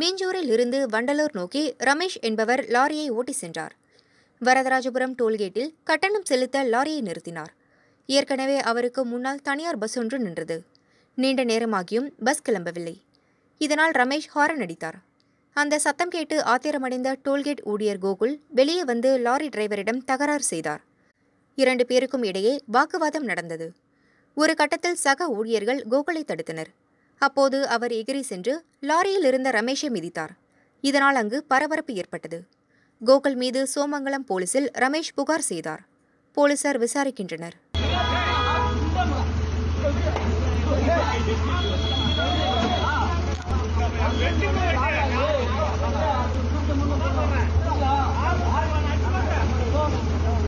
மீஞ்சூரில் இருந்து வண்டலூர் நோக்கி ரமேஷ் என்பவர் லாரியை ஓட்டி சென்றார் வரதராஜபுரம் டோல்கேட்டில் கட்டணம் செலுத்த லாரியை நிறுத்தினார் ஏற்கனவே அவருக்கு முன்னால் தனியார் பஸ் ஒன்று நின்றது நீண்ட நேரமாகியும் பஸ் கிளம்பவில்லை இதனால் ரமேஷ் ஹாரன் அடித்தார் அந்த சத்தம் கேட்டு ஆத்திரமடைந்த டோல்கேட் ஊழியர் கோகுல் வெளியே வந்து லாரி டிரைவரிடம் தகராறு செய்தார் இரண்டு பேருக்கும் இடையே வாக்குவாதம் நடந்தது ஒரு கட்டத்தில் சக ஊழியர்கள் கோகுலை தடுத்தனர் அப்போது அவர் எகிரி சென்று லாரியில் இருந்த ரமேஷை மிதித்தார் இதனால் அங்கு பரபரப்பு ஏற்பட்டது கோகுல் மீது சோமங்கலம் போலீசில் ரமேஷ் புகார் செய்தார் போலீசார் விசாரிக்கின்றனர்